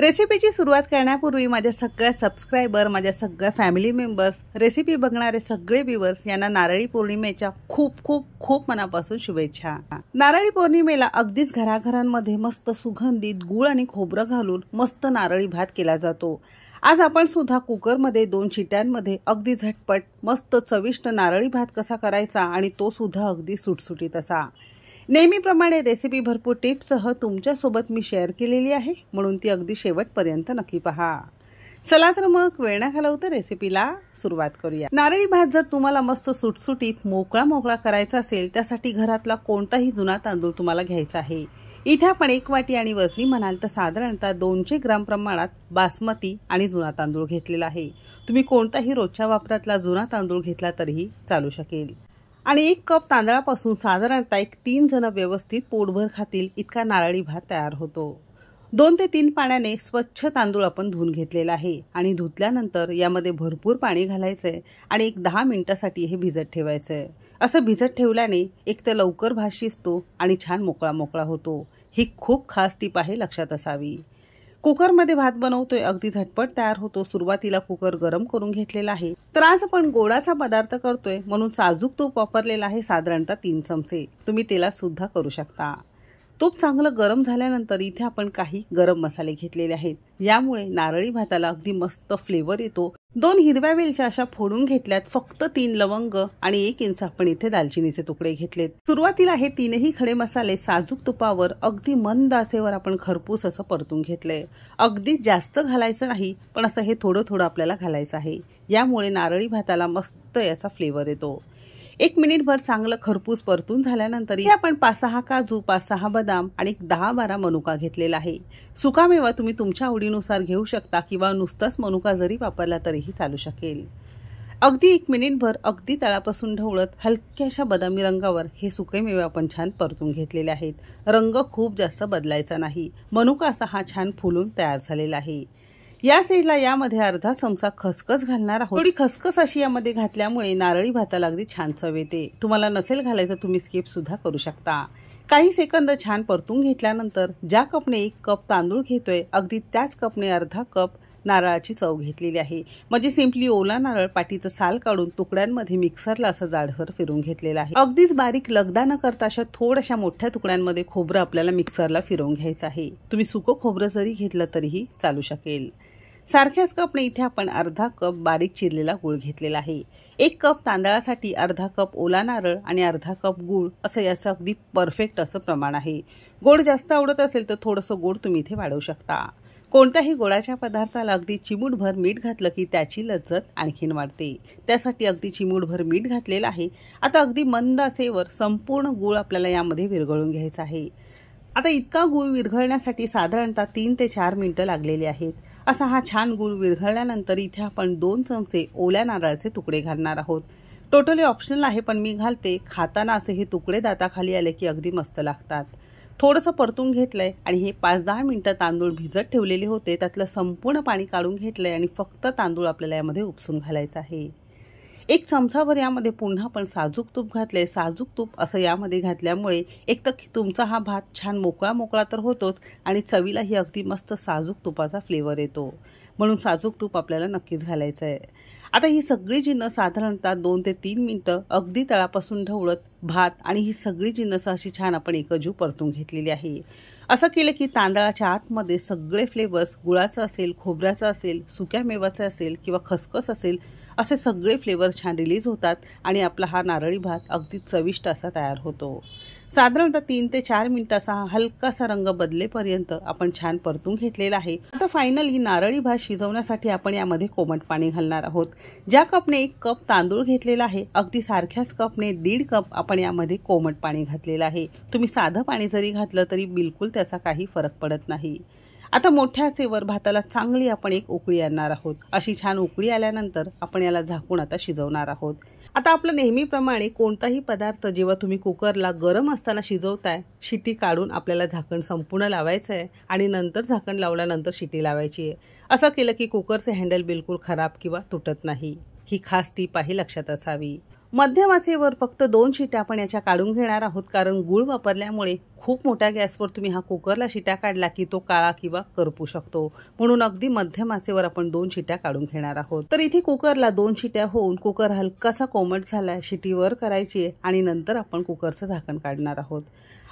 रेसिपीची सुरुवात करण्यापूर्वी माझ्या सगळ्या सबस्क्रायबर माझ्या सगळ्या फॅमिली मेंबर्स रेसिपी बघणारे सगळे व्हिवर्स यांना नारळी पौर्णिमेच्या खूप खूप खूप मनापासून शुभेच्छा नारळी पौर्णिमेला अगदीच घराघरांमध्ये मस्त सुगंधित गुळ आणि खोबरं घालून मस्त नारळी भात केला जातो आज आपण सुद्धा कुकरमध्ये दोन शिट्यांमध्ये अगदी झटपट मस्त चविष्ट नारळी भात कसा करायचा आणि तो सुद्धा अगदी सुटसुटीत असा नेहमीप्रमाणे रेसिपी भरपूर टिप्ससह तुमच्यासोबत मी शेअर केलेली आहे म्हणून ती अगदी शेवटपर्यंत नक्की पहा चला तर मग वेळ ना घालवतं रेसिपीला सुरुवात करूया नारळी भात जर तुम्हाला मस्त सुटसुटीत मोकळा मोकळा करायचा असेल त्यासाठी घरातला कोणताही जुना तांदूळ तुम्हाला घ्यायचा आहे इथे आपण एक वाटी आणि वजनी म्हणाल तर साधारणतः दोनशे ग्राम प्रमाणात बासमती आणि जुना तांदूळ घेतलेला आहे तुम्ही कोणताही रोजच्या वापरातला जुना तांदूळ घेतला तरीही चालू शकेल आणि एक कप तांदळापासून साधारणतः एक तीन जण व्यवस्थित पोटभर खातील इतका नारळी भात तयार होतो दोन ते तीन पाण्याने स्वच्छ तांदूळ आपण धुवून घेतलेला आहे आणि धुतल्यानंतर यामध्ये भरपूर पाणी घालायचंय आहे आणि एक दहा मिनिटासाठी हे भिजत ठेवायचंय आहे असं भिजत ठेवल्याने एक तर लवकर भात शिजतो आणि छान मोकळा मोकळा होतो ही खूप खास टीप आहे लक्षात असावी कुकरमध्ये भात बनवतोय अगदी झटपट तयार होतो सुरुवातीला कुकर गरम करून घेतलेला आहे तर आज आपण गोडाचा पदार्थ करतोय म्हणून साजूक तूप वापरलेला आहे साधारणतः तीन चमचे तुम्ही तेला सुद्धा करू शकता तूप चांगलं गरम झाल्यानंतर इथे आपण काही गरम मसाले घेतलेले आहेत यामुळे नारळी भाताला अगदी मस्त फ्लेवर येतो दोन हिरव्या वेलच्या अशा फोडून घेतल्यात फक्त तीन लवंग आणि एक इंच आपण इथे दालचिनीचे तुकडे घेतलेत सुरुवातीला हे तीनही खडे मसाले साजूक तुपावर अगदी मंद आचेवर आपण खरपूस असं परतून घेतले अगदी जास्त घालायचं नाही पण असं हे थोडं थोडं आपल्याला घालायचं आहे यामुळे नारळी भाताला मस्त याचा फ्लेवर येतो एक मिनिटभर चांगलं खरपूस परतून झाल्यानंतर आपण पाच सहा काजू पाच सहा बदाम आणि दहा बारा मनुका घेतलेला आहे सुका मेवा तुम्ही तुमच्या आवडीनुसार घेऊ शकता किंवा नुसताच मनुका जरी वापरला तरीही चालू शकेल अगदी एक मिनिटभर अगदी तळापासून ढवळत हलक्याशा बदामी रंगावर हे सुके मेवे आपण छान परतून घेतलेले आहेत रंग खूप जास्त बदलायचा नाही मनुका असा हा छान फुलून तयार झालेला आहे या स्टेजला यामध्ये अर्धा चमचा खसखस घालणार आहोत थोडी खसखस अशी यामध्ये घातल्यामुळे नारळी भाताला अगदी छान चव येते तुम्हाला नसेल घालायचं तुम्ही स्किप सुद्धा करू शकता काही सेकंद छान परतून घेतल्यानंतर ज्या कपने एक कप तांदूळ घेतोय अगदी त्याच कपने अर्धा कप नारळाची चव घेतलेली आहे म्हणजे सिम्पली ओला नारळ पाटीचं साल काढून तुकड्यांमध्ये मिक्सरला असं जाडभर फिरून घेतलेलं आहे अगदीच बारीक लगदा न करता अशा थोड्याशा मोठ्या तुकड्यांमध्ये खोबरं आपल्याला मिक्सरला फिरवून घ्यायचं आहे तुम्ही सुकं खोबरं जरी घेतलं तरीही चालू शकेल सारख्याच कपने इथे आपण अर्धा कप बारीक चिरलेला गूळ घेतलेला आहे एक कप तांदळासाठी अर्धा कप ओला नारळ आणि अर्धा कप गूळ असं याचं अगदी परफेक्ट असं प्रमाण आहे गोड जास्त आवडत असेल तर थोडंसं गोड तुम्ही इथे वाढवू शकता कोणत्याही गोडाच्या पदार्थाला अगदी चिमूटभर मीठ घातलं की त्याची लज्जत आणखीन वाढते त्यासाठी अगदी चिमूटभर मीठ घातलेलं आहे आता अगदी मंद असेवर संपूर्ण गूळ आपल्याला यामध्ये विरघळून घ्यायचा आहे आता इतका गूळ विरघळण्यासाठी साधारणतः तीन ते चार मिनटं लागलेली आहेत असा हा छान गूळ विरघळल्यानंतर इथे आपण दोन चमचे ओल्या नारळाचे तुकडे घालणार आहोत टोटली ऑप्शनल आहे पण मी घालते खाताना असे हे तुकडे दाताखाली आले की अगदी मस्त लागतात थोडंसं परतून घेतलंय आणि हे पाच दहा मिनटं तांदूळ भिजत ठेवलेले होते त्यातलं संपूर्ण पाणी काढून घेतलंय आणि फक्त तांदूळ आपल्याला यामध्ये उपसून घालायचं आहे एक चमचाभर यामध्ये पुन्हा पण साजूक तूप घातलंय साजूक तूप असं यामध्ये घातल्यामुळे एक तर तुमचा हा भात छान मोकळा मोकळा तर होतोच आणि चवीलाही अगदी मस्त साजूक तुपाचा फ्लेवर येतो म्हणून साजूक तूप आपल्याला नक्कीच घालायचं आहे आता ही सगळी जिन्न साधारणतः दोन ते तीन मिनटं अगदी तळापासून ढवळत भात आणि ही सगळी जिन्नस अशी छान आपण एकजू परतून घेतलेली आहे असं केलं की तांदळाच्या आतमध्ये सगळे फ्लेवर्स गुळाचं असेल खोबऱ्याचं असेल सुक्या मेवाचं असेल किंवा खसखस असेल असे सगळे फ्लेवर्स छान रिलीज होतात आणि आपला हा नारळी भात अगदी चविष्ट असा तयार होतो साधारणतः तीन ते चार मिनिट असा हलकासा रंग बदलेपर्यंत आपण छान परतून घेतलेला आहे आता ही नारळी भात शिजवण्यासाठी आपण यामध्ये कोमट पाणी घालणार आहोत ज्या कपने एक कप तांदूळ घेतलेला आहे अगदी सारख्याच कपने दीड कप आपण यामध्ये कोमट पाणी घातलेलं आहे तुम्ही साधं पाणी जरी घातलं तरी बिलकुल त्याचा काही फरक पडत नाही आता मोठ्या सेवर भाताला चांगली आपण एक उकळी आणणार आहोत अशी छान उकळी आल्यानंतर आपण याला झाकून आता शिजवणार आहोत आता आपलं नेहमीप्रमाणे कोणताही पदार्थ जेव्हा तुम्ही कुकरला गरम असताना शिजवताय शिटी काढून आपल्याला झाकण संपूर्ण लावायचं आहे आणि नंतर झाकण लावल्यानंतर शिटी लावायची आहे असं केलं की कुकरचं हँडल बिलकुल खराब किंवा तुटत नाही ही खास टीप आहे लक्षात असावी मध्यमाचेवर फक्त दोन शिट्या आपण याच्या काढून घेणार आहोत कारण गुळ वापरल्यामुळे खूप मोठ्या गॅसवर तुम्ही हा कुकरला शिट्या काढला की तो काळा किंवा करपू शकतो म्हणून अगदी मध्यम आसेवर आपण दोन शिट्या काढून घेणार आहोत तर इथे कुकरला दोन शिट्या होऊन कुकर हलकासा कोमट झाला शिटीवर करायची आणि नंतर आपण कुकरचं झाकण काढणार आहोत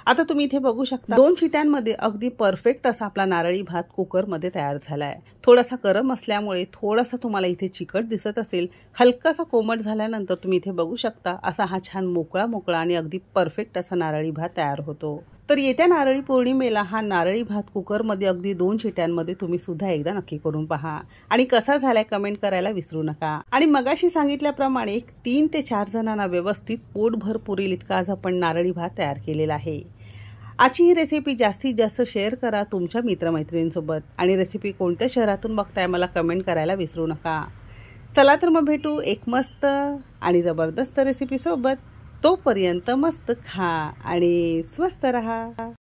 आता तुम्ही इथे बघू शकता दोन शिट्यांमध्ये अगदी परफेक्ट असा आपला नारळी भात कुकरमध्ये तयार झाला थोडासा गरम असल्यामुळे थोडासा तुम्हाला इथे चिकट दिसत असेल हलकासा कोमट झाल्यानंतर तुम्ही इथे बघू शकता असा हा छान मोकळा मोकळा आणि अगदी परफेक्ट असा नारळी भात तयार होतो तर येत्या नारळी पौर्णिमेला हा नारळी भात कुकरमध्ये अगदी दोन शिट्यांमध्ये तुम्ही सुद्धा एकदा नक्की करून पहा आणि कसा झालाय कमेंट करायला विसरू नका आणि मगाशी सांगितल्याप्रमाणे तीन ते चार जणांना व्यवस्थित पोटभर पुरेल इतका आज आपण नारळी भात तयार केलेला आहे आजची ही रेसिपी जास्तीत जास्त शेअर करा तुमच्या मित्रमैत्रिणींसोबत आणि रेसिपी कोणत्या शहरातून बघताय मला कमेंट करायला विसरू नका चला तर मग भेटू एक मस्त आणि जबरदस्त रेसिपीसोबत तोपर्यंत मस्त खा आणि स्वस्त रहा